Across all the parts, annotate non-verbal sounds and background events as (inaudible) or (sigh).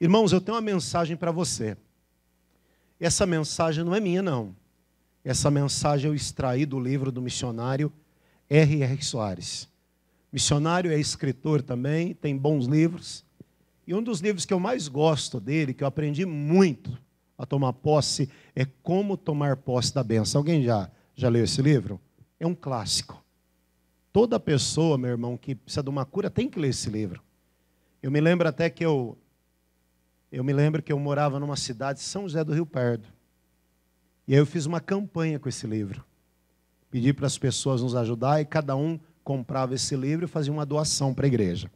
Irmãos, eu tenho uma mensagem para você. Essa mensagem não é minha, não. Essa mensagem eu extraí do livro do missionário R.R. Soares. Missionário é escritor também, tem bons livros. E um dos livros que eu mais gosto dele, que eu aprendi muito a tomar posse, é Como Tomar Posse da Benção. Alguém já, já leu esse livro? É um clássico. Toda pessoa, meu irmão, que precisa de uma cura tem que ler esse livro. Eu me lembro até que eu eu me lembro que eu morava numa cidade, São José do Rio Pardo. E aí eu fiz uma campanha com esse livro. Pedi para as pessoas nos ajudar e cada um comprava esse livro e fazia uma doação para a igreja.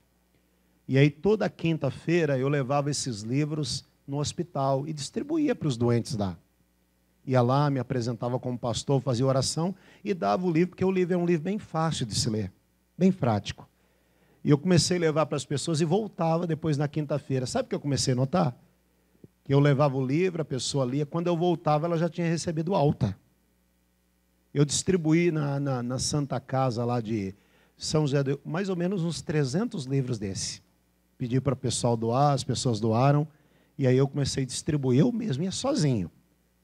E aí toda quinta-feira eu levava esses livros no hospital e distribuía para os doentes lá. Ia lá, me apresentava como pastor, fazia oração e dava o livro, porque o livro é um livro bem fácil de se ler, bem prático. E eu comecei a levar para as pessoas e voltava depois na quinta-feira. Sabe o que eu comecei a notar? Que eu levava o livro, a pessoa lia. Quando eu voltava, ela já tinha recebido alta. Eu distribuí na, na, na Santa Casa lá de São José do... mais ou menos uns 300 livros desse. Pedi para o pessoal doar, as pessoas doaram. E aí eu comecei a distribuir, eu mesmo ia sozinho.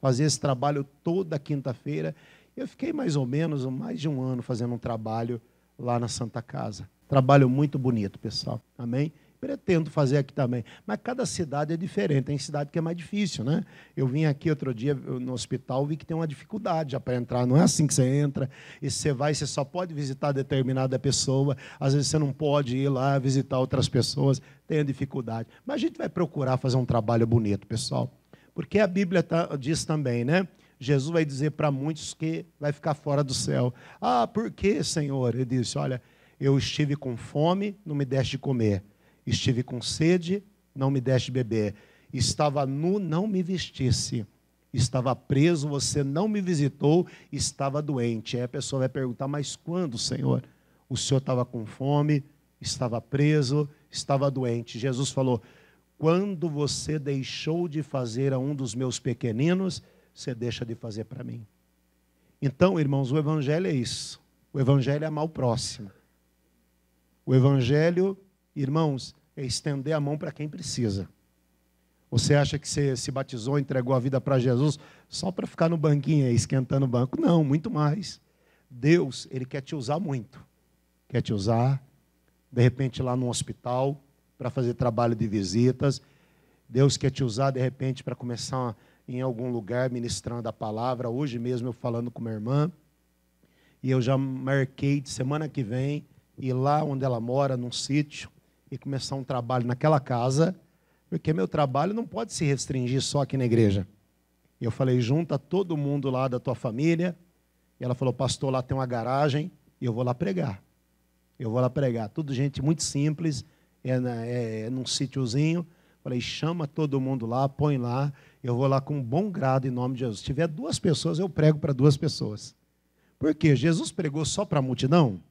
Fazia esse trabalho toda quinta-feira. Eu fiquei mais ou menos mais de um ano fazendo um trabalho lá na Santa Casa. Trabalho muito bonito, pessoal. Amém? Pretendo fazer aqui também. Mas cada cidade é diferente. Tem cidade que é mais difícil, né? Eu vim aqui outro dia no hospital vi que tem uma dificuldade já para entrar. Não é assim que você entra. E você vai, você só pode visitar determinada pessoa. Às vezes você não pode ir lá visitar outras pessoas. Tem a dificuldade. Mas a gente vai procurar fazer um trabalho bonito, pessoal. Porque a Bíblia tá, diz também, né? Jesus vai dizer para muitos que vai ficar fora do céu. Ah, por quê, Senhor? Ele disse: olha eu estive com fome, não me deste de comer. Estive com sede, não me deste de beber. Estava nu, não me vestisse. Estava preso, você não me visitou. Estava doente. Aí a pessoa vai perguntar: Mas quando, Senhor? O senhor estava com fome, estava preso, estava doente. Jesus falou: Quando você deixou de fazer a um dos meus pequeninos, você deixa de fazer para mim. Então, irmãos, o Evangelho é isso. O Evangelho é a o próximo. O Evangelho, irmãos, é estender a mão para quem precisa. Você acha que você se batizou, entregou a vida para Jesus só para ficar no banquinho aí, esquentando o banco? Não, muito mais. Deus, Ele quer te usar muito. Quer te usar, de repente, lá no hospital, para fazer trabalho de visitas. Deus quer te usar, de repente, para começar em algum lugar ministrando a palavra. Hoje mesmo, eu falando com minha irmã, e eu já marquei de semana que vem ir lá onde ela mora, num sítio, e começar um trabalho naquela casa, porque meu trabalho não pode se restringir só aqui na igreja. E eu falei, junta todo mundo lá da tua família. E ela falou, pastor, lá tem uma garagem e eu vou lá pregar. Eu vou lá pregar. Tudo gente muito simples, é, na, é, é num sítiozinho. Falei, chama todo mundo lá, põe lá. Eu vou lá com um bom grado em nome de Jesus. Se tiver duas pessoas, eu prego para duas pessoas. Por quê? Jesus pregou só para a multidão?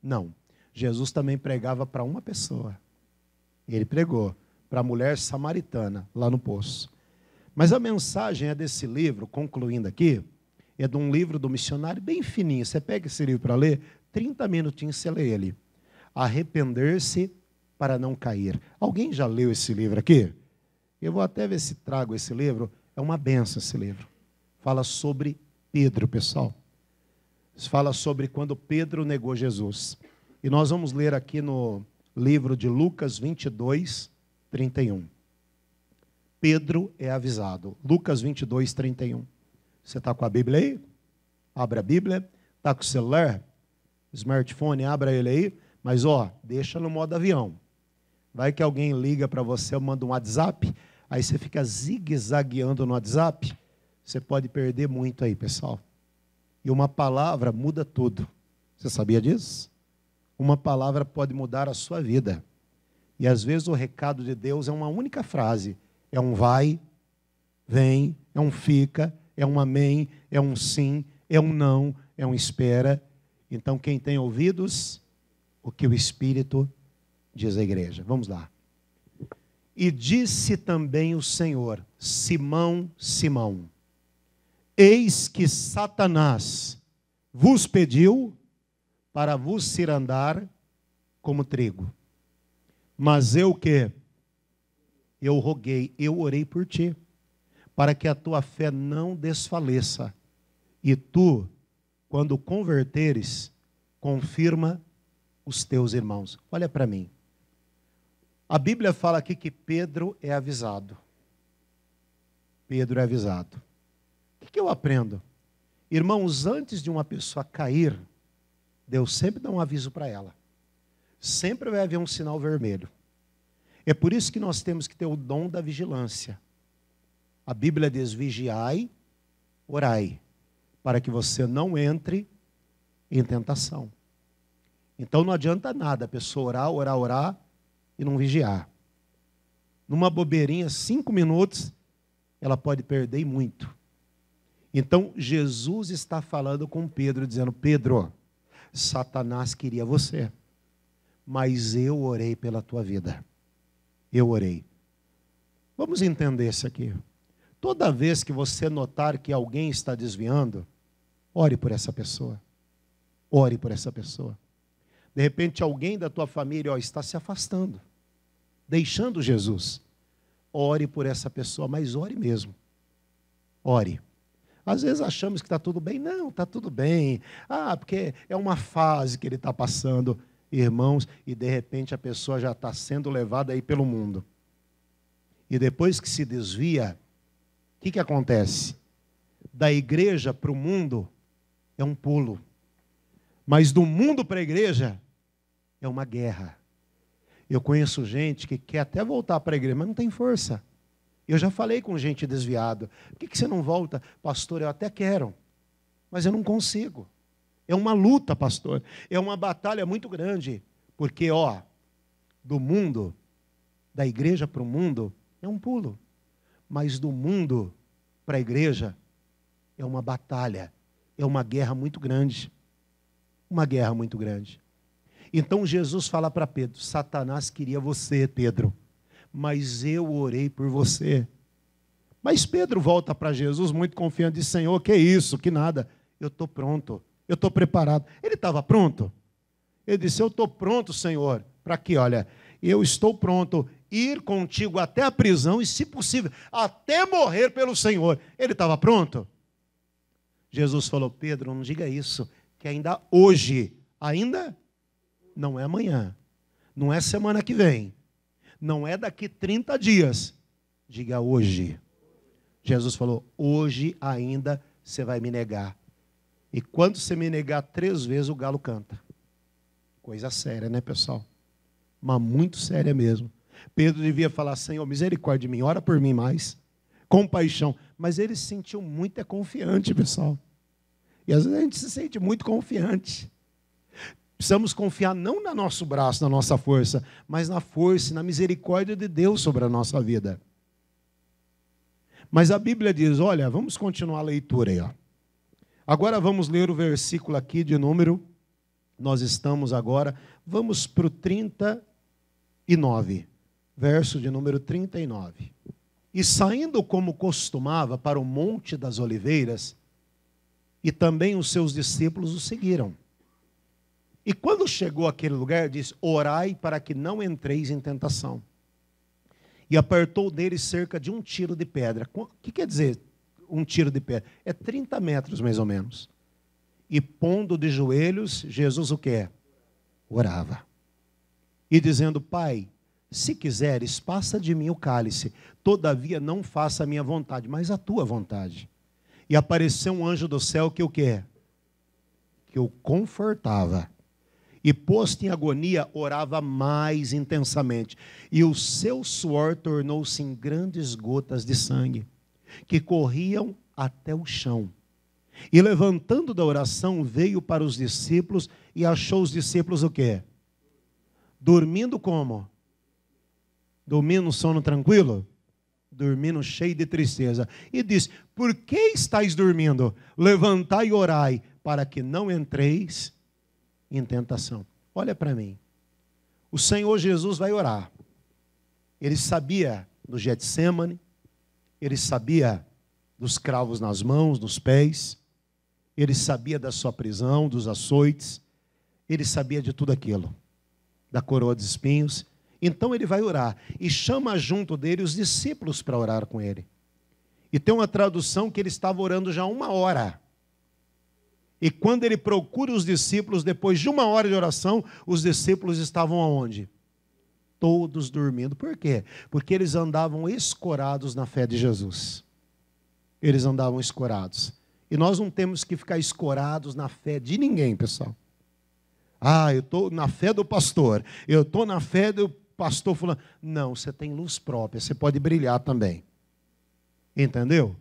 Não. Jesus também pregava para uma pessoa. Ele pregou para a mulher samaritana, lá no poço. Mas a mensagem é desse livro, concluindo aqui, é de um livro do missionário bem fininho. Você pega esse livro para ler, 30 minutinhos você lê ele. Arrepender-se para não cair. Alguém já leu esse livro aqui? Eu vou até ver se trago esse livro. É uma benção esse livro. Fala sobre Pedro, pessoal. Fala sobre quando Pedro negou Jesus. E nós vamos ler aqui no livro de Lucas 22, 31. Pedro é avisado. Lucas 22, 31. Você está com a Bíblia aí? Abra a Bíblia. Está com o celular? Smartphone, abra ele aí. Mas, ó, deixa no modo avião. Vai que alguém liga para você, manda um WhatsApp. Aí você fica zigue-zagueando no WhatsApp. Você pode perder muito aí, pessoal. E uma palavra muda tudo. Você sabia disso? uma palavra pode mudar a sua vida. E às vezes o recado de Deus é uma única frase: é um vai, vem, é um fica, é um amém, é um sim, é um não, é um espera. Então, quem tem ouvidos, o que o Espírito diz à igreja. Vamos lá. E disse também o Senhor: Simão, Simão, eis que Satanás vos pediu para vos cirandar como trigo. Mas eu que eu roguei, eu orei por ti, para que a tua fé não desfaleça. E tu, quando converteres, confirma os teus irmãos. Olha para mim. A Bíblia fala aqui que Pedro é avisado. Pedro é avisado. O que eu aprendo? Irmãos, antes de uma pessoa cair, Deus sempre dá um aviso para ela. Sempre vai haver um sinal vermelho. É por isso que nós temos que ter o dom da vigilância. A Bíblia diz: vigiai, orai, para que você não entre em tentação. Então não adianta nada a pessoa orar, orar, orar e não vigiar. Numa bobeirinha, cinco minutos, ela pode perder muito. Então Jesus está falando com Pedro, dizendo: Pedro, Satanás queria você, mas eu orei pela tua vida. Eu orei. Vamos entender isso aqui. Toda vez que você notar que alguém está desviando, ore por essa pessoa. Ore por essa pessoa. De repente, alguém da tua família ó, está se afastando, deixando Jesus. Ore por essa pessoa, mas ore mesmo. Ore. Às vezes achamos que está tudo bem. Não, está tudo bem. Ah, porque é uma fase que ele está passando, irmãos, e de repente a pessoa já está sendo levada aí pelo mundo. E depois que se desvia, o que, que acontece? Da igreja para o mundo é um pulo. Mas do mundo para a igreja é uma guerra. Eu conheço gente que quer até voltar para a igreja, mas não tem força. Eu já falei com gente desviada. Por que, você não volta? Pastor, eu até quero, mas eu não consigo. É uma luta, pastor. É uma batalha muito grande. Porque, ó, do mundo, da igreja para o mundo, é um pulo. Mas do mundo para a igreja, é uma batalha. É uma guerra muito grande. Uma guerra muito grande. Então Jesus fala para Pedro: Satanás queria você, Pedro mas eu orei por você. Mas Pedro volta para Jesus muito confiante, diz: Senhor, que isso, que nada, eu estou pronto, eu estou preparado. Ele estava pronto? Ele disse: Eu estou pronto, Senhor, para que, olha, eu estou pronto, ir contigo até a prisão e, se possível, até morrer pelo Senhor. Ele estava pronto? Jesus falou: Pedro, não diga isso, que ainda hoje, ainda não é amanhã, não é semana que vem, não é daqui 30 dias. Diga hoje. Jesus falou: hoje ainda você vai me negar. E quando você me negar três vezes, o galo canta. Coisa séria, né, pessoal? Mas muito séria mesmo. Pedro devia falar: Senhor, misericórdia de mim, ora por mim mais. Compaixão. Mas ele se sentiu muito é confiante, pessoal. E às vezes a gente se sente muito confiante. Precisamos confiar não no nosso braço, na nossa força, mas na força e na misericórdia de Deus sobre a nossa vida. Mas a Bíblia diz: olha, vamos continuar a leitura aí. Ó. Agora vamos ler o versículo aqui de número. Nós estamos agora, vamos para o 39, verso de número 39. E saindo como costumava para o Monte das Oliveiras, e também os seus discípulos o seguiram. E quando chegou àquele lugar, disse: Orai para que não entreis em tentação. E apertou dele cerca de um tiro de pedra. O que quer dizer um tiro de pedra? É 30 metros mais ou menos. E pondo de joelhos, Jesus o que? Orava. E dizendo: Pai, se quiseres, passa de mim o cálice. Todavia não faça a minha vontade, mas a tua vontade. E apareceu um anjo do céu que o que? Que o confortava e posto em agonia, orava mais intensamente, e o seu suor tornou-se em grandes gotas de sangue, que corriam até o chão. E levantando da oração, veio para os discípulos e achou os discípulos o quê? Dormindo como? Dormindo sono tranquilo? Dormindo cheio de tristeza. E diz: Por que estáis dormindo? Levantai e orai, para que não entreis em tentação. Olha para mim. O Senhor Jesus vai orar. Ele sabia do Getsemane, ele sabia dos cravos nas mãos, nos pés, ele sabia da sua prisão, dos açoites, ele sabia de tudo aquilo, da coroa de espinhos. Então ele vai orar e chama junto dele os discípulos para orar com ele. E tem uma tradução que ele estava orando já uma hora. E quando ele procura os discípulos, depois de uma hora de oração, os discípulos estavam aonde? Todos dormindo. Por quê? Porque eles andavam escorados na fé de Jesus. Eles andavam escorados. E nós não temos que ficar escorados na fé de ninguém, pessoal. Ah, eu estou na fé do pastor, eu estou na fé do pastor fulano. Não, você tem luz própria, você pode brilhar também. Entendeu?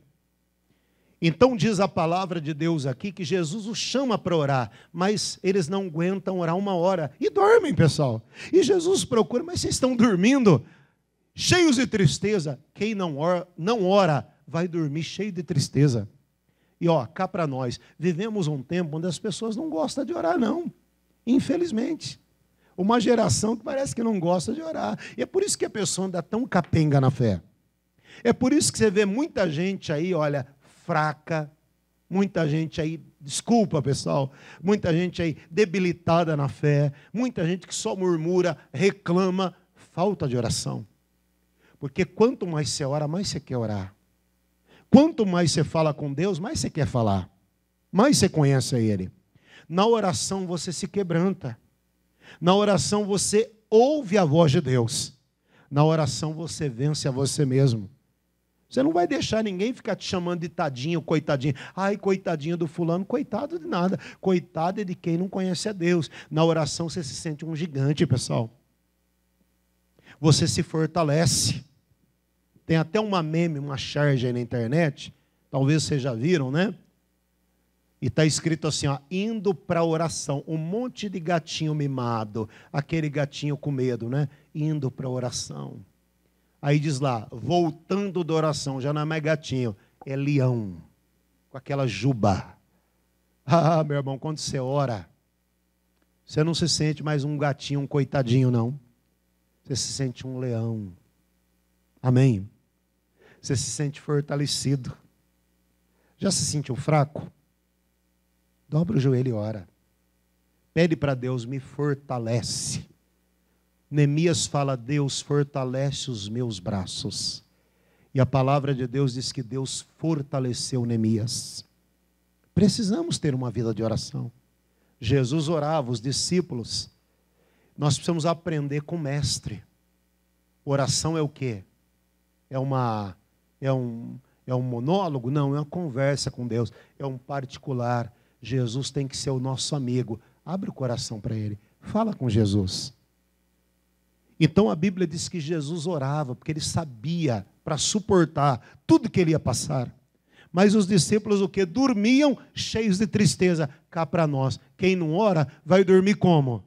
Então diz a palavra de Deus aqui que Jesus os chama para orar, mas eles não aguentam orar uma hora e dormem, pessoal. E Jesus procura, mas vocês estão dormindo, cheios de tristeza. Quem não ora, não ora vai dormir cheio de tristeza. E ó, cá para nós, vivemos um tempo onde as pessoas não gostam de orar, não. Infelizmente. Uma geração que parece que não gosta de orar. E é por isso que a pessoa anda tão capenga na fé. É por isso que você vê muita gente aí, olha, fraca, muita gente aí, desculpa pessoal, muita gente aí debilitada na fé, muita gente que só murmura, reclama, falta de oração. Porque quanto mais você ora, mais você quer orar. Quanto mais você fala com Deus, mais você quer falar, mais você conhece a Ele. Na oração você se quebranta, na oração você ouve a voz de Deus, na oração você vence a você mesmo. Você não vai deixar ninguém ficar te chamando de tadinho, coitadinho. Ai, coitadinho do fulano, coitado de nada. Coitado é de quem não conhece a Deus. Na oração você se sente um gigante, pessoal. Você se fortalece. Tem até uma meme, uma charge aí na internet. Talvez vocês já viram, né? E está escrito assim, ó, indo para a oração, um monte de gatinho mimado, aquele gatinho com medo, né? Indo para a oração. Aí diz lá, voltando da oração, já não é mais gatinho, é leão, com aquela juba. (laughs) Ah, meu irmão, quando você ora, você não se sente mais um gatinho, um coitadinho, não. Você se sente um leão. Amém? Você se sente fortalecido. Já se sentiu fraco? Dobra o joelho e ora. Pede para Deus, me fortalece. Neemias fala: Deus fortalece os meus braços. E a palavra de Deus diz que Deus fortaleceu Neemias. Precisamos ter uma vida de oração. Jesus orava, os discípulos. Nós precisamos aprender com o mestre. Oração é o quê? É uma é um é um monólogo? Não, é uma conversa com Deus, é um particular. Jesus tem que ser o nosso amigo. Abre o coração para ele. Fala com Jesus. Então a Bíblia diz que Jesus orava, porque ele sabia para suportar tudo que ele ia passar. Mas os discípulos o que? Dormiam cheios de tristeza. Cá para nós, quem não ora vai dormir como?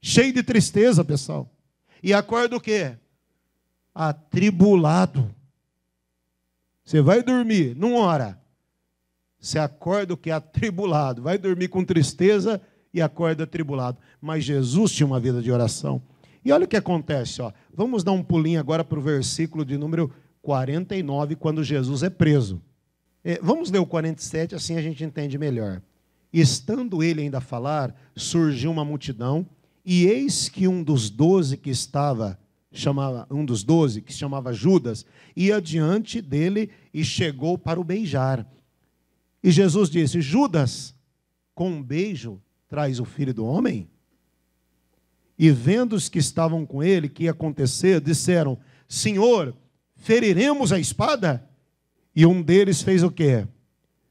Cheio de tristeza, pessoal. E acorda o quê? Atribulado. Você vai dormir, não ora. Você acorda o que? Atribulado. Vai dormir com tristeza e acorda atribulado. Mas Jesus tinha uma vida de oração. E olha o que acontece, ó. Vamos dar um pulinho agora para o versículo de número 49, quando Jesus é preso. É, vamos ler o 47, assim a gente entende melhor. Estando ele ainda a falar, surgiu uma multidão, e eis que um dos doze que estava, chamava, um dos doze, que se chamava Judas, ia diante dele e chegou para o beijar. E Jesus disse: Judas, com um beijo traz o filho do homem? E vendo os que estavam com ele que ia acontecer, disseram: Senhor, feriremos a espada? E um deles fez o quê?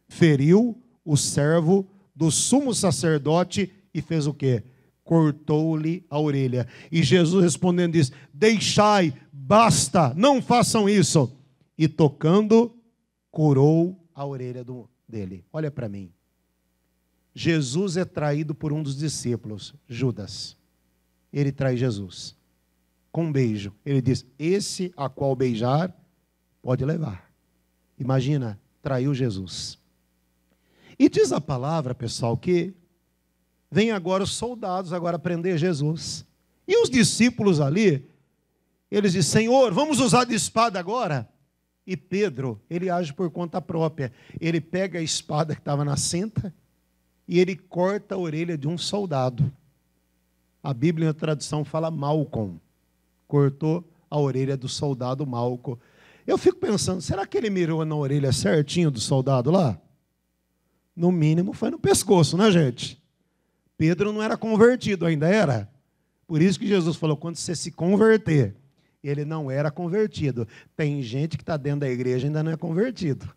Feriu o servo do sumo sacerdote e fez o quê? Cortou-lhe a orelha. E Jesus respondendo disse: Deixai, basta, não façam isso. E tocando, curou a orelha do, dele. Olha para mim. Jesus é traído por um dos discípulos, Judas ele trai Jesus. Com um beijo. Ele diz: Esse a qual beijar, pode levar. Imagina, traiu Jesus. E diz a palavra, pessoal, que vem agora os soldados agora prender Jesus. E os discípulos ali, eles dizem: Senhor, vamos usar de espada agora? E Pedro, ele age por conta própria. Ele pega a espada que estava na senta e ele corta a orelha de um soldado. A Bíblia, na tradução, fala Malcom. Cortou a orelha do soldado Malco. Eu fico pensando, será que ele mirou na orelha certinho do soldado lá? No mínimo foi no pescoço, né, gente? Pedro não era convertido, ainda era. Por isso que Jesus falou: quando você se converter, ele não era convertido. Tem gente que está dentro da igreja e ainda não é convertido.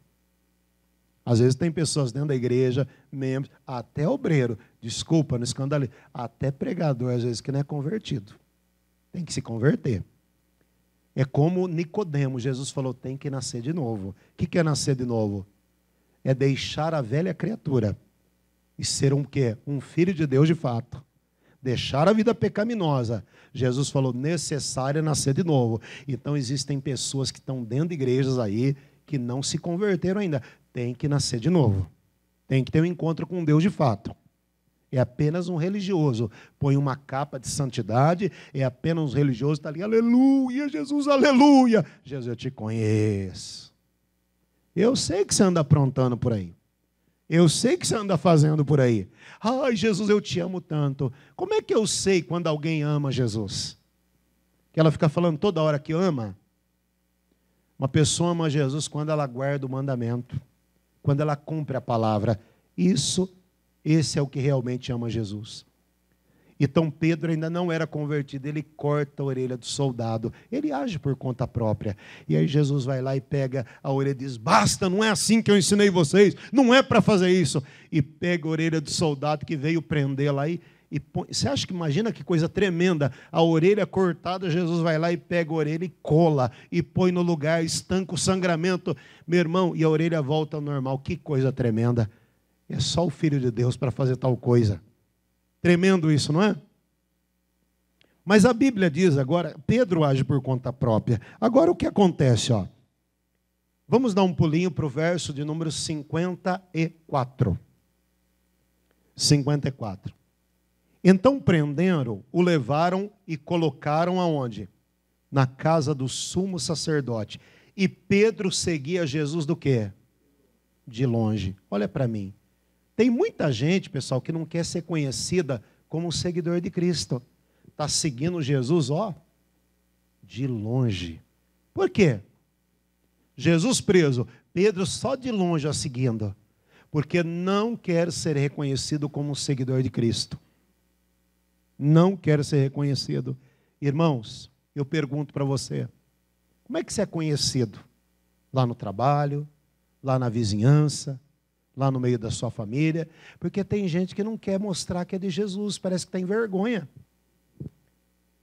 Às vezes tem pessoas dentro da igreja, membros, até obreiro, Desculpa, não escandalizei. Até pregador, às vezes, que não é convertido. Tem que se converter. É como Nicodemo, Jesus falou, tem que nascer de novo. O que é nascer de novo? É deixar a velha criatura e ser um quê? Um filho de Deus de fato. Deixar a vida pecaminosa. Jesus falou, necessário é nascer de novo. Então existem pessoas que estão dentro de igrejas aí que não se converteram ainda. Tem que nascer de novo. Tem que ter um encontro com Deus de fato. É apenas um religioso. Põe uma capa de santidade, é apenas um religioso, está ali, aleluia, Jesus, aleluia. Jesus, eu te conheço. Eu sei que você anda aprontando por aí. Eu sei que você anda fazendo por aí. Ai, Jesus, eu te amo tanto. Como é que eu sei quando alguém ama Jesus? Que ela fica falando toda hora que ama? Uma pessoa ama Jesus quando ela guarda o mandamento, quando ela cumpre a palavra. Isso esse é o que realmente ama Jesus. Então Pedro ainda não era convertido, ele corta a orelha do soldado, ele age por conta própria. E aí Jesus vai lá e pega a orelha e diz: Basta, não é assim que eu ensinei vocês, não é para fazer isso. E pega a orelha do soldado que veio prendê-la aí. e põe... Você acha que imagina que coisa tremenda? A orelha cortada, Jesus vai lá e pega a orelha e cola, e põe no lugar, estanca o sangramento, meu irmão, e a orelha volta ao normal. Que coisa tremenda! É só o Filho de Deus para fazer tal coisa. Tremendo isso, não é? Mas a Bíblia diz agora, Pedro age por conta própria. Agora o que acontece, ó? Vamos dar um pulinho para o verso de número 54. 54. Então prenderam, o levaram e colocaram aonde? Na casa do sumo sacerdote. E Pedro seguia Jesus do quê? De longe. Olha para mim. Tem muita gente, pessoal, que não quer ser conhecida como um seguidor de Cristo. Está seguindo Jesus, ó, de longe. Por quê? Jesus preso, Pedro só de longe a seguindo, porque não quer ser reconhecido como um seguidor de Cristo. Não quer ser reconhecido. Irmãos, eu pergunto para você: como é que você é conhecido? Lá no trabalho, lá na vizinhança, lá no meio da sua família, porque tem gente que não quer mostrar que é de Jesus, parece que tem vergonha.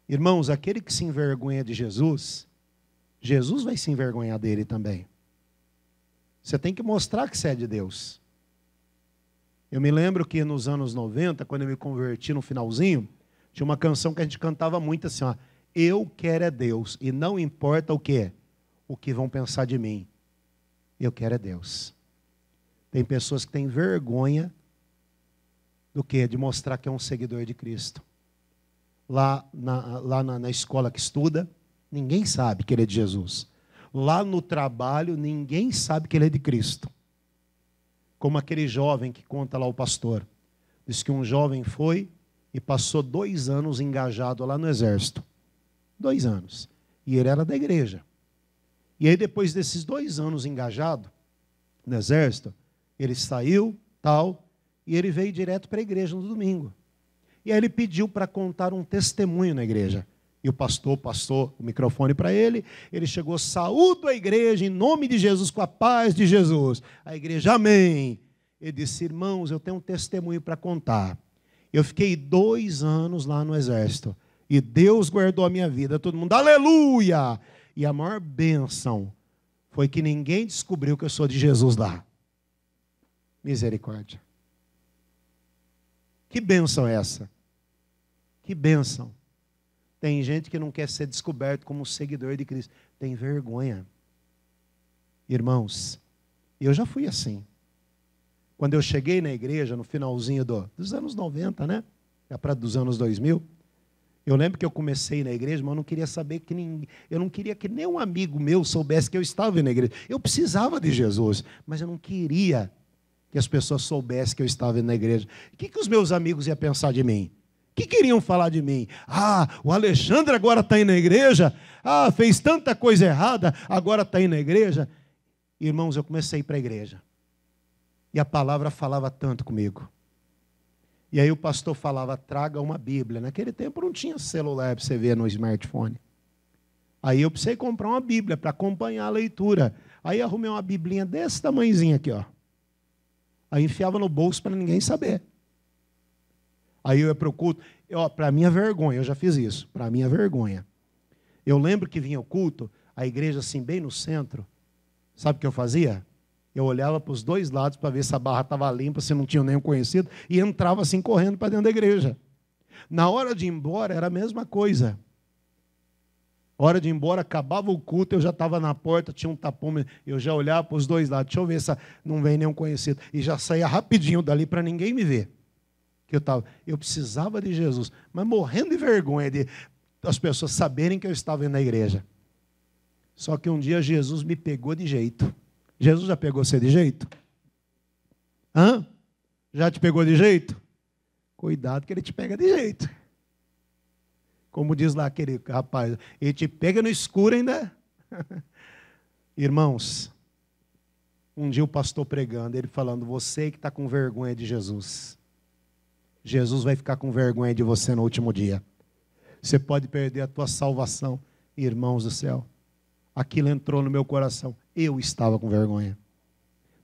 Irmãos, aquele que se envergonha de Jesus, Jesus vai se envergonhar dele também. Você tem que mostrar que você é de Deus. Eu me lembro que nos anos 90, quando eu me converti no finalzinho, tinha uma canção que a gente cantava muito assim, ó, eu quero é Deus e não importa o que, o que vão pensar de mim. Eu quero é Deus. Tem pessoas que têm vergonha do que? De mostrar que é um seguidor de Cristo. Lá na, lá na, na escola que estuda, ninguém sabe que ele é de Jesus. Lá no trabalho, ninguém sabe que ele é de Cristo. Como aquele jovem que conta lá o pastor. Diz que um jovem foi e passou dois anos engajado lá no exército. Dois anos. E ele era da igreja. E aí, depois desses dois anos engajado no exército, ele saiu, tal, e ele veio direto para a igreja no domingo. E aí ele pediu para contar um testemunho na igreja. E o pastor passou o microfone para ele. Ele chegou, saúdo a igreja em nome de Jesus, com a paz de Jesus. A igreja, amém. Ele disse, irmãos, eu tenho um testemunho para contar. Eu fiquei dois anos lá no exército. E Deus guardou a minha vida. Todo mundo, aleluia! E a maior bênção foi que ninguém descobriu que eu sou de Jesus lá misericórdia. Que bênção é essa? Que bênção. Tem gente que não quer ser descoberto como seguidor de Cristo. Tem vergonha. Irmãos, eu já fui assim. Quando eu cheguei na igreja, no finalzinho do, dos anos 90, né? Já é para dos anos 2000. Eu lembro que eu comecei na igreja, mas eu não queria saber que ninguém. Eu não queria que nenhum amigo meu soubesse que eu estava na igreja. Eu precisava de Jesus, mas eu não queria que as pessoas soubessem que eu estava na igreja. O que, que os meus amigos iam pensar de mim? O que queriam falar de mim? Ah, o Alexandre agora está indo na igreja? Ah, fez tanta coisa errada, agora está indo na igreja? Irmãos, eu comecei para a igreja. E a palavra falava tanto comigo. E aí o pastor falava: traga uma Bíblia. Naquele tempo não tinha celular para você ver no smartphone. Aí eu precisei comprar uma Bíblia para acompanhar a leitura. Aí arrumei uma biblinha desse tamanhozinho aqui, ó. Aí enfiava no bolso para ninguém saber. Aí eu ia para o culto. Para minha vergonha, eu já fiz isso. Para minha vergonha. Eu lembro que vinha o culto, a igreja assim, bem no centro. Sabe o que eu fazia? Eu olhava para os dois lados para ver se a barra estava limpa, se não tinha nenhum conhecido, e entrava assim correndo para dentro da igreja. Na hora de ir embora era a mesma coisa. Hora de ir embora, acabava o culto, eu já estava na porta, tinha um tapão, eu já olhava para os dois lados, deixa eu ver se não vem nenhum conhecido. E já saía rapidinho dali para ninguém me ver. Que eu tava Eu precisava de Jesus, mas morrendo de vergonha de as pessoas saberem que eu estava indo na igreja. Só que um dia Jesus me pegou de jeito. Jesus já pegou você de jeito? Hã? Já te pegou de jeito? Cuidado que ele te pega de jeito. Como diz lá aquele rapaz, ele te pega no escuro ainda. É? (laughs) Irmãos, um dia o pastor pregando, ele falando: Você que está com vergonha de Jesus, Jesus vai ficar com vergonha de você no último dia. Você pode perder a tua salvação, irmãos do céu. Aquilo entrou no meu coração. Eu estava com vergonha.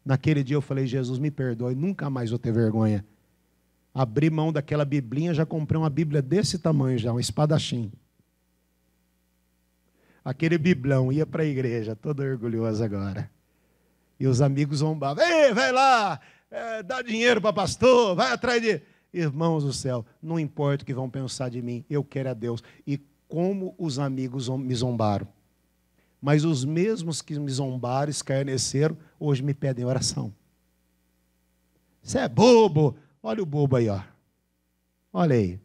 Naquele dia eu falei: Jesus, me perdoe, nunca mais vou ter vergonha Abri mão daquela biblinha, já comprei uma bíblia desse tamanho já, um espadachim. Aquele biblão ia para a igreja, todo orgulhoso agora. E os amigos zombavam. Ei, vai lá, é, dá dinheiro para pastor, vai atrás de... Irmãos do céu, não importa o que vão pensar de mim, eu quero a é Deus. E como os amigos me zombaram. Mas os mesmos que me zombaram, escarneceram, hoje me pedem oração. Você é bobo, Olha o bobo aí, ó. Olha aí.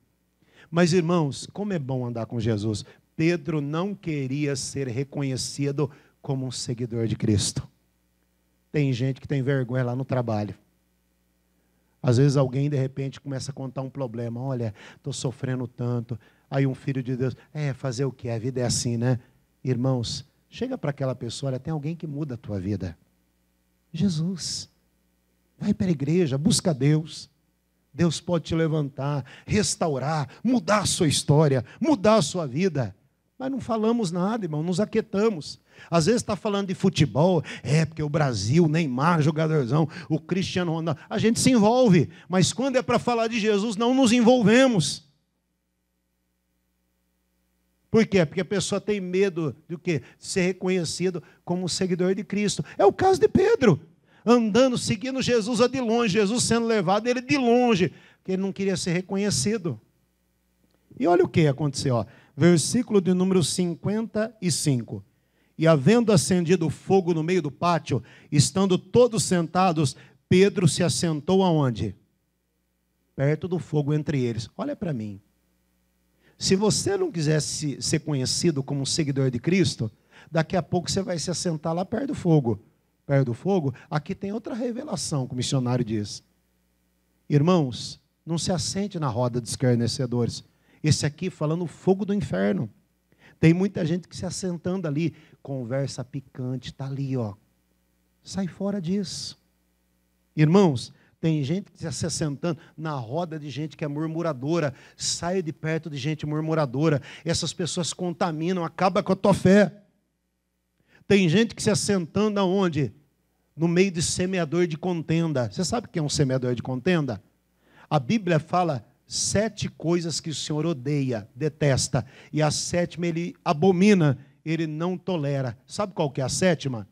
Mas, irmãos, como é bom andar com Jesus. Pedro não queria ser reconhecido como um seguidor de Cristo. Tem gente que tem vergonha lá no trabalho. Às vezes alguém de repente começa a contar um problema. Olha, estou sofrendo tanto. Aí um filho de Deus, é, fazer o que? A vida é assim, né? Irmãos, chega para aquela pessoa, olha, tem alguém que muda a tua vida. Jesus. Vai para a igreja, busca Deus. Deus pode te levantar, restaurar, mudar a sua história, mudar a sua vida. Mas não falamos nada, irmão, nos aquetamos. Às vezes está falando de futebol, é porque o Brasil, Neymar, jogadorzão, o Cristiano Ronaldo. A gente se envolve, mas quando é para falar de Jesus, não nos envolvemos. Por quê? Porque a pessoa tem medo de o quê? Ser reconhecido como seguidor de Cristo. É o caso de Pedro andando, seguindo Jesus de longe, Jesus sendo levado, ele de longe, porque ele não queria ser reconhecido. E olha o que aconteceu, ó. versículo de número 55. E havendo acendido o fogo no meio do pátio, estando todos sentados, Pedro se assentou aonde? Perto do fogo entre eles. Olha para mim. Se você não quisesse ser conhecido como um seguidor de Cristo, daqui a pouco você vai se assentar lá perto do fogo perto do fogo, aqui tem outra revelação que o missionário diz. Irmãos, não se assente na roda de escarnecedores. Esse aqui falando o fogo do inferno. Tem muita gente que se assentando ali, conversa picante, está ali, ó. Sai fora disso. Irmãos, tem gente que se assentando na roda de gente que é murmuradora. Sai de perto de gente murmuradora. Essas pessoas contaminam, acaba com a tua fé. Tem gente que se assentando aonde? No meio de semeador de contenda. Você sabe o que é um semeador de contenda? A Bíblia fala sete coisas que o Senhor odeia, detesta, e a sétima ele abomina, ele não tolera. Sabe qual que é a sétima?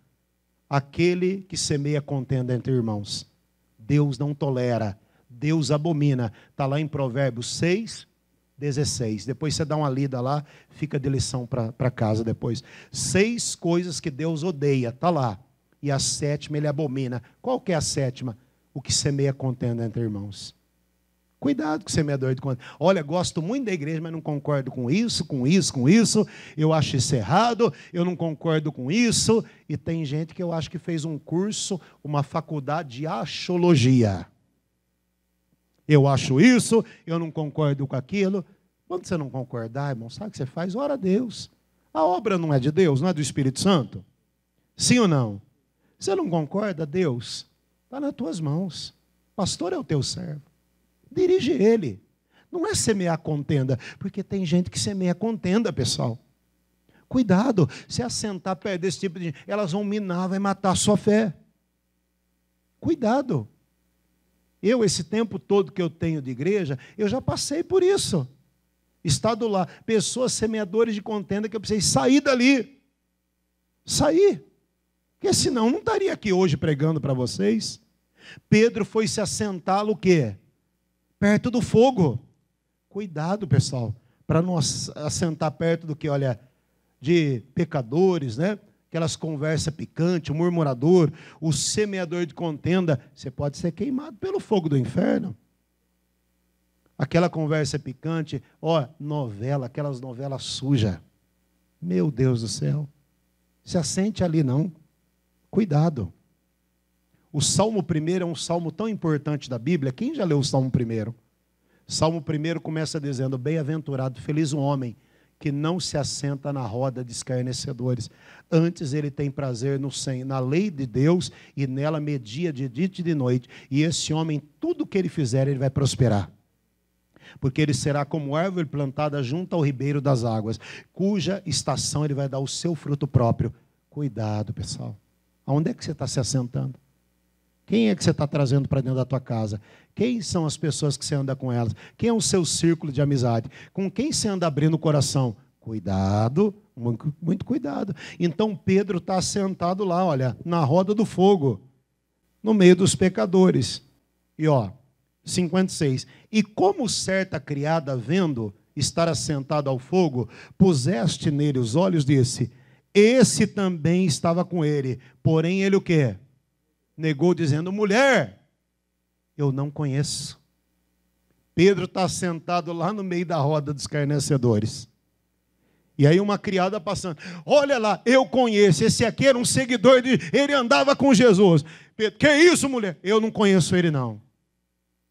Aquele que semeia contenda entre irmãos. Deus não tolera, Deus abomina. Está lá em Provérbios 6, 16. Depois você dá uma lida lá, fica de lição para casa depois. Seis coisas que Deus odeia, tá lá. E a sétima ele abomina. Qual que é a sétima? O que semeia contenda entre irmãos. Cuidado que você me de contenda. Olha, gosto muito da igreja, mas não concordo com isso, com isso, com isso. Eu acho isso errado, eu não concordo com isso. E tem gente que eu acho que fez um curso, uma faculdade de astrologia eu acho isso, eu não concordo com aquilo. Quando você não concordar, irmão, sabe o que você faz? Ora a Deus. A obra não é de Deus, não é do Espírito Santo? Sim ou não? Você não concorda, Deus? Está nas tuas mãos. Pastor é o teu servo. Dirige ele. Não é semear contenda, porque tem gente que semeia contenda, pessoal. Cuidado, se assentar perto desse tipo de gente, elas vão minar, vai matar a sua fé. Cuidado. Eu, esse tempo todo que eu tenho de igreja, eu já passei por isso. Estado lá, pessoas semeadores de contenda que eu precisei sair dali. Sair. Porque senão eu não estaria aqui hoje pregando para vocês. Pedro foi se assentá-lo o quê? Perto do fogo. Cuidado, pessoal, para não assentar perto do que, olha, de pecadores, né? aquelas conversas picantes, o murmurador, o semeador de contenda, você pode ser queimado pelo fogo do inferno. Aquela conversa picante, ó, novela, aquelas novelas sujas. Meu Deus do céu. Se assente ali, não. Cuidado. O Salmo 1 é um salmo tão importante da Bíblia. Quem já leu o Salmo 1? Salmo 1 começa dizendo: Bem-aventurado, feliz o um homem que não se assenta na roda de escarnecedores. Antes ele tem prazer no sem, na lei de Deus e nela media de dia e de noite. E esse homem, tudo que ele fizer, ele vai prosperar. Porque ele será como árvore plantada junto ao ribeiro das águas, cuja estação ele vai dar o seu fruto próprio. Cuidado, pessoal. Aonde é que você está se assentando? Quem é que você está trazendo para dentro da tua casa? Quem são as pessoas que você anda com elas? Quem é o seu círculo de amizade? Com quem você anda abrindo o coração? Cuidado, muito cuidado. Então Pedro está sentado lá, olha, na roda do fogo, no meio dos pecadores. E ó, 56. E como certa criada, vendo estar assentado ao fogo, puseste nele os olhos, disse: Esse também estava com ele. Porém, ele o quê? Negou, dizendo: Mulher, eu não conheço. Pedro está sentado lá no meio da roda dos carnecedores. E aí uma criada passando, olha lá, eu conheço, esse aqui era um seguidor de, ele andava com Jesus. Pedro, que isso, mulher? Eu não conheço ele não.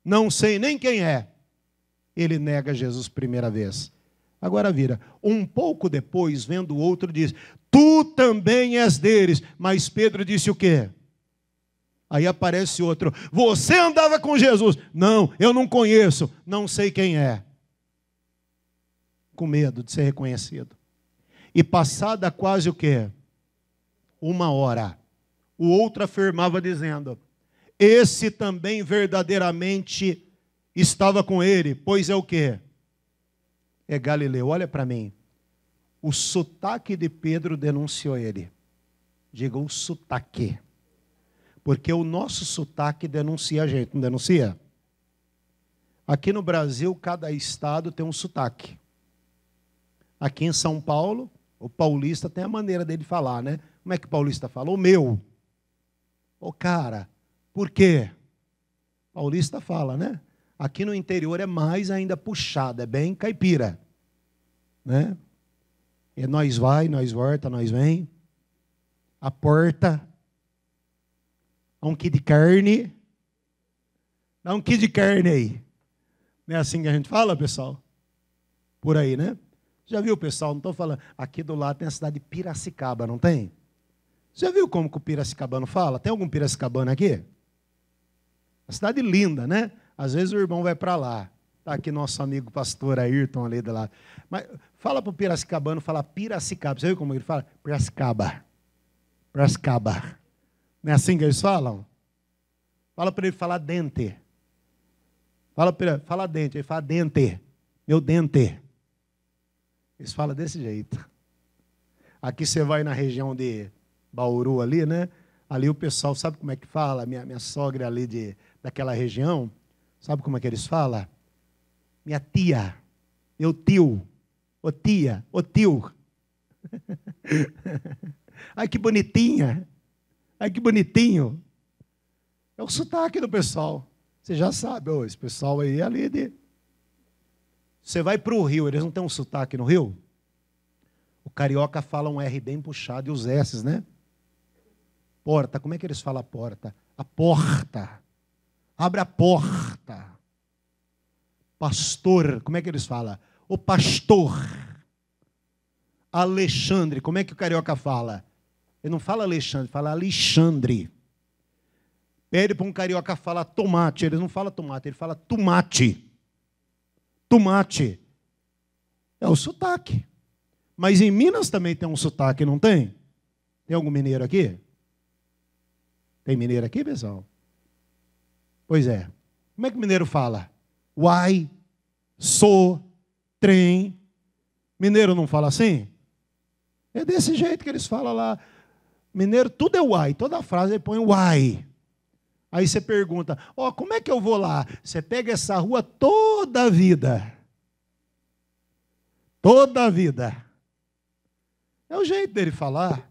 Não sei nem quem é. Ele nega Jesus primeira vez. Agora vira, um pouco depois, vendo o outro, diz: Tu também és deles. Mas Pedro disse o quê? Aí aparece outro: Você andava com Jesus? Não, eu não conheço, não sei quem é. Com medo de ser reconhecido. E passada quase o quê? Uma hora. O outro afirmava dizendo: Esse também verdadeiramente estava com ele, pois é o quê? É Galileu. Olha para mim. O sotaque de Pedro denunciou ele. Diga o sotaque porque o nosso sotaque denuncia a gente, não denuncia? Aqui no Brasil, cada estado tem um sotaque. Aqui em São Paulo, o paulista tem a maneira dele falar, né? Como é que o paulista fala? O meu. Ô cara, por quê? Paulista fala, né? Aqui no interior é mais ainda puxado, é bem caipira. Né? E é nós vai, nós volta, nós vem. A porta dá um quilo de carne. Dá um quilo de carne aí. Não é assim que a gente fala, pessoal? Por aí, né? Já viu, pessoal? Não estou falando. Aqui do lado tem a cidade de Piracicaba, não tem? Já viu como que o piracicabano fala? Tem algum piracicabano aqui? Uma cidade linda, né? Às vezes o irmão vai para lá. Está aqui nosso amigo pastor Ayrton ali do lado. Mas fala para o piracicabano falar Piracicaba. Você viu como ele fala? Piracicaba. Piracicaba. Não é assim que eles falam? Fala para ele falar dente. Fala para ele, fala dente. Ele fala dente. Meu dente. Eles falam desse jeito. Aqui você vai na região de Bauru ali, né? Ali o pessoal sabe como é que fala? Minha, minha sogra ali de, daquela região, sabe como é que eles falam? Minha tia, meu tio, ô tia, ô tio. (laughs) Ai que bonitinha. Ai, que bonitinho. É o sotaque do pessoal. Você já sabe, oh, esse pessoal aí é ali de. Você vai para o Rio, eles não têm um sotaque no Rio? O carioca fala um R bem puxado e os S's, né? Porta, como é que eles falam a porta? A porta. Abre a porta. Pastor, como é que eles falam? O pastor. Alexandre, como é que o carioca fala? Ele não fala Alexandre, fala Alexandre. Pede para um carioca falar tomate, ele não fala tomate, ele fala tomate. Tomate. É o sotaque. Mas em Minas também tem um sotaque, não tem? Tem algum mineiro aqui? Tem mineiro aqui, pessoal? Pois é. Como é que o mineiro fala? Uai, sou, trem. Mineiro não fala assim? É desse jeito que eles falam lá. Mineiro, tudo é uai. Toda frase ele põe uai. Aí você pergunta: Ó, oh, como é que eu vou lá? Você pega essa rua toda a vida. Toda a vida. É o jeito dele falar.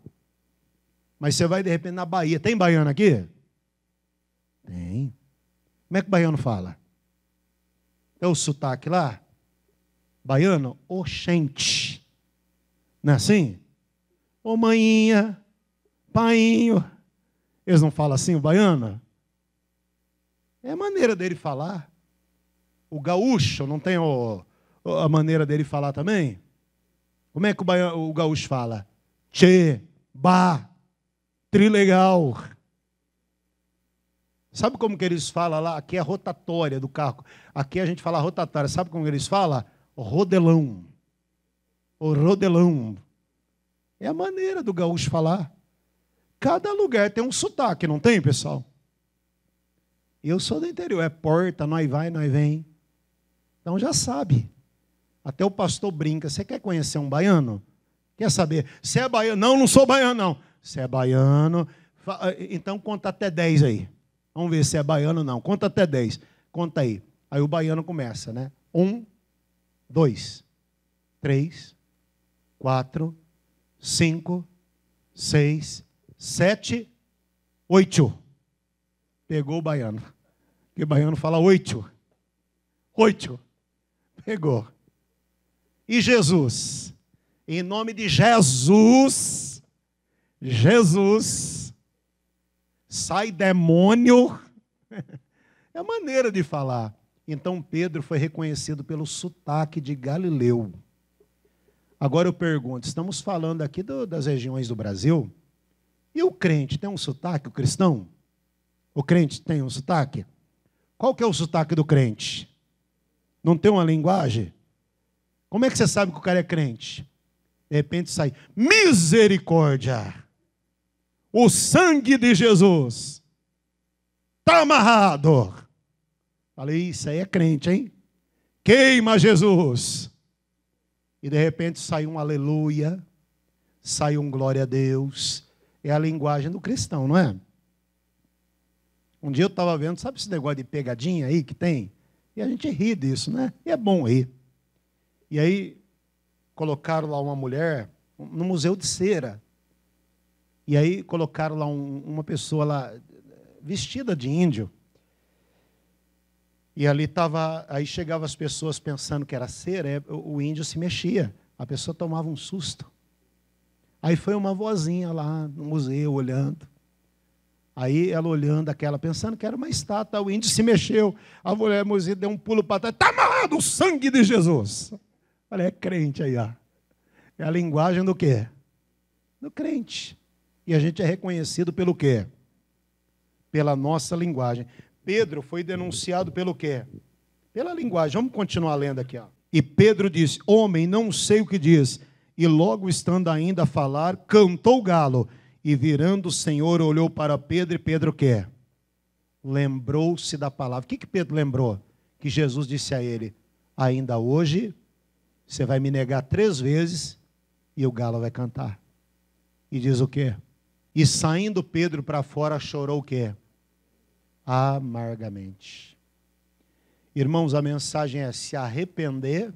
Mas você vai de repente na Bahia. Tem baiano aqui? Tem. Como é que o baiano fala? É o sotaque lá? Baiano? Oxente. Não é assim? Ô manhinha painho. Eles não falam assim, o baiano? É a maneira dele falar. O gaúcho, não tem o, a maneira dele falar também? Como é que o, baiano, o gaúcho fala? Tchê, ba, trilegal. Sabe como que eles falam lá? Aqui é rotatória do carro. Aqui a gente fala rotatória. Sabe como eles falam? Rodelão. O rodelão. É a maneira do gaúcho falar cada lugar tem um sotaque, não tem, pessoal? Eu sou do interior, é porta, nós vai, nós vem. Então já sabe. Até o pastor brinca, você quer conhecer um baiano? Quer saber? Você é baiano? Não, não sou baiano, não. Você é baiano? Eh, então conta até 10 aí. Vamos ver se é baiano ou não. Conta até 10. Conta aí. Aí o baiano começa, né? Um, dois, três, quatro, cinco, seis, sete, oito. Pegou o baiano. Porque baiano fala oito. Oito. Pegou. E Jesus? Em nome de Jesus, Jesus, sai demônio. (laughs) É a maneira de falar. Então Pedro foi reconhecido pelo sotaque de Galileu. Agora eu pergunto: estamos falando aqui do, das regiões do Brasil? E o crente tem um sotaque, o cristão? O crente tem um sotaque? Qual que é o sotaque do crente? Não tem uma linguagem? Como é que você sabe que o cara é crente? De repente sai, misericórdia! O sangue de Jesus está amarrado. Falei, isso aí é crente, hein? Queima Jesus! E de repente sai um aleluia, sai um glória a Deus, é a linguagem do cristão, não é? Um dia eu estava vendo, sabe esse negócio de pegadinha aí que tem? E a gente ri disso, né? E é bom rir. E aí colocaram lá uma mulher no museu de cera. E aí colocaram lá um, uma pessoa lá vestida de índio. E ali tava, aí chegavam as pessoas pensando que era cera, é, o índio se mexia. A pessoa tomava um susto. Aí foi uma vozinha lá no museu olhando. Aí ela olhando aquela, pensando que era uma estátua, o índio se mexeu. A mulher museu deu um pulo para trás. Está amarrado o sangue de Jesus. Olha, é crente aí, ó. É a linguagem do quê? Do crente. E a gente é reconhecido pelo quê? Pela nossa linguagem. Pedro foi denunciado pelo quê? Pela linguagem. Vamos continuar lendo aqui, ó. E Pedro disse: Homem, não sei o que diz e logo estando ainda a falar, cantou o galo. E virando o Senhor, olhou para Pedro, e Pedro quer. Lembrou-se da palavra. O que, que Pedro lembrou? Que Jesus disse a ele: Ainda hoje você vai me negar três vezes e o galo vai cantar. E diz o quê? E saindo Pedro para fora, chorou o quê? Amargamente. Irmãos, a mensagem é se arrepender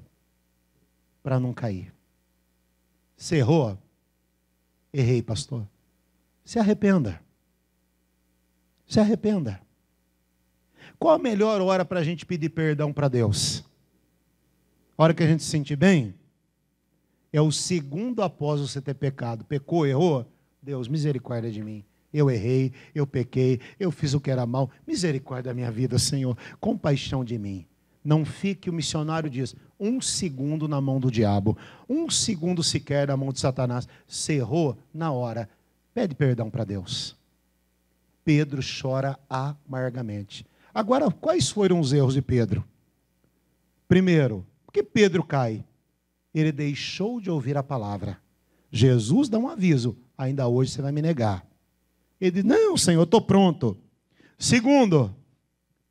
para não cair. Você errou? Errei, pastor. Se arrependa. Se arrependa. Qual a melhor hora para a gente pedir perdão para Deus? A hora que a gente se sentir bem? É o segundo após você ter pecado. Pecou, errou? Deus, misericórdia de mim. Eu errei, eu pequei, eu fiz o que era mal. Misericórdia da minha vida, Senhor. Compaixão de mim. Não fique, o missionário diz, um segundo na mão do diabo, um segundo sequer na mão de Satanás. cerrou na hora, pede perdão para Deus. Pedro chora amargamente. Agora, quais foram os erros de Pedro? Primeiro, por que Pedro cai? Ele deixou de ouvir a palavra. Jesus dá um aviso: ainda hoje você vai me negar. Ele diz: Não, Senhor, estou pronto. Segundo,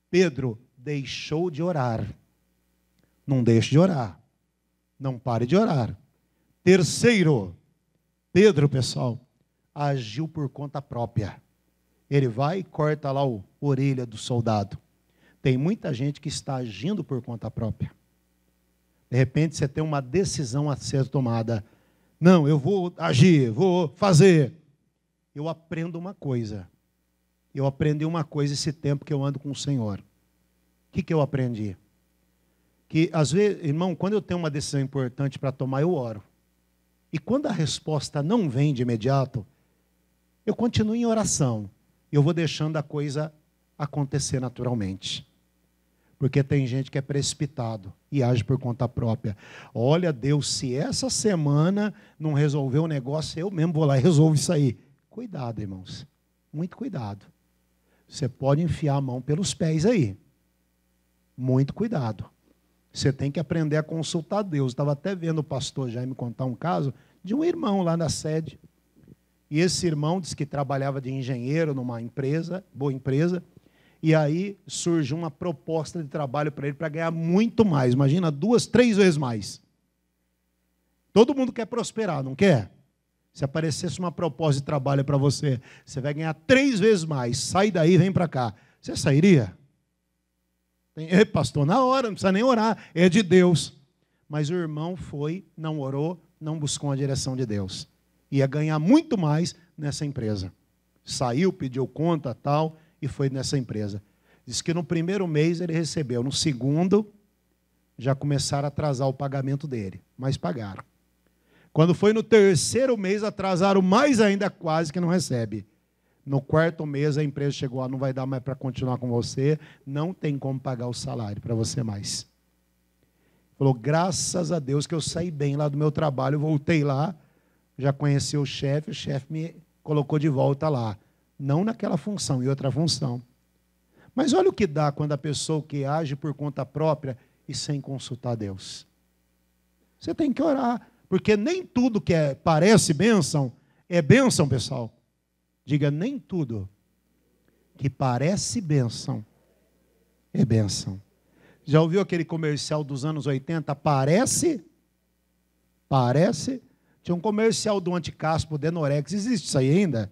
Pedro deixou de orar. Não deixe de orar. Não pare de orar. Terceiro, Pedro, pessoal, agiu por conta própria. Ele vai e corta lá a orelha do soldado. Tem muita gente que está agindo por conta própria. De repente você tem uma decisão a ser tomada. Não, eu vou agir, vou fazer. Eu aprendo uma coisa. Eu aprendi uma coisa esse tempo que eu ando com o Senhor. O que, que eu aprendi? Que às vezes, irmão, quando eu tenho uma decisão importante para tomar, eu oro. E quando a resposta não vem de imediato, eu continuo em oração. eu vou deixando a coisa acontecer naturalmente. Porque tem gente que é precipitado e age por conta própria. Olha, Deus, se essa semana não resolver o negócio, eu mesmo vou lá e resolvo isso aí. Cuidado, irmãos. Muito cuidado. Você pode enfiar a mão pelos pés aí muito cuidado. Você tem que aprender a consultar Deus. Estava até vendo o pastor Jaime contar um caso de um irmão lá na sede. E esse irmão disse que trabalhava de engenheiro numa empresa, boa empresa, e aí surge uma proposta de trabalho para ele para ganhar muito mais. Imagina, duas, três vezes mais. Todo mundo quer prosperar, não quer? Se aparecesse uma proposta de trabalho para você, você vai ganhar três vezes mais. Sai daí, vem para cá. Você sairia? Tem, Ei, pastor, na hora, não precisa nem orar, é de Deus. Mas o irmão foi, não orou, não buscou a direção de Deus. Ia ganhar muito mais nessa empresa. Saiu, pediu conta, tal, e foi nessa empresa. Diz que no primeiro mês ele recebeu, no segundo já começaram a atrasar o pagamento dele, mas pagaram. Quando foi no terceiro mês, atrasaram mais ainda, quase que não recebe. No quarto mês, a empresa chegou, ah, não vai dar mais para continuar com você, não tem como pagar o salário para você mais. Falou, graças a Deus que eu saí bem lá do meu trabalho, voltei lá, já conheci o chefe, o chefe me colocou de volta lá. Não naquela função, e outra função. Mas olha o que dá quando a pessoa que age por conta própria e sem consultar Deus. Você tem que orar, porque nem tudo que é, parece bênção é bênção, pessoal. Diga, nem tudo que parece bênção é bênção. Já ouviu aquele comercial dos anos 80? Parece? Parece? Tinha um comercial do anticaspo Denorex, existe isso aí ainda?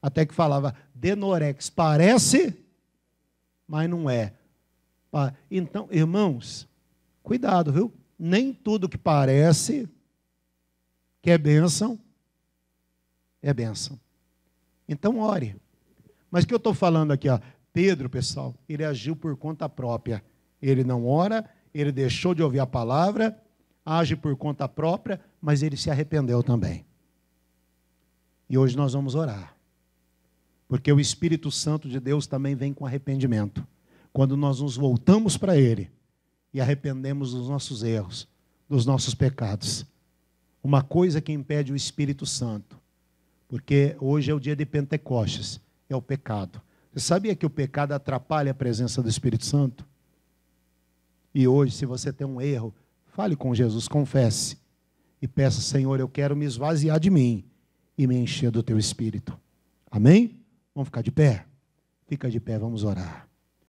Até que falava, Denorex parece, mas não é. Então, irmãos, cuidado, viu? Nem tudo que parece que é bênção, é bênção. Então ore. Mas o que eu estou falando aqui, ó, Pedro, pessoal, ele agiu por conta própria. Ele não ora, ele deixou de ouvir a palavra, age por conta própria, mas ele se arrependeu também. E hoje nós vamos orar. Porque o Espírito Santo de Deus também vem com arrependimento. Quando nós nos voltamos para Ele e arrependemos dos nossos erros, dos nossos pecados. Uma coisa que impede o Espírito Santo porque hoje é o dia de Pentecostes é o pecado. Você sabia que o pecado atrapalha a presença do Espírito Santo? E hoje, se você tem um erro, fale com Jesus, confesse e peça, Senhor, eu quero me esvaziar de mim e me encher do teu espírito. Amém? Vamos ficar de pé? Fica de pé, vamos orar.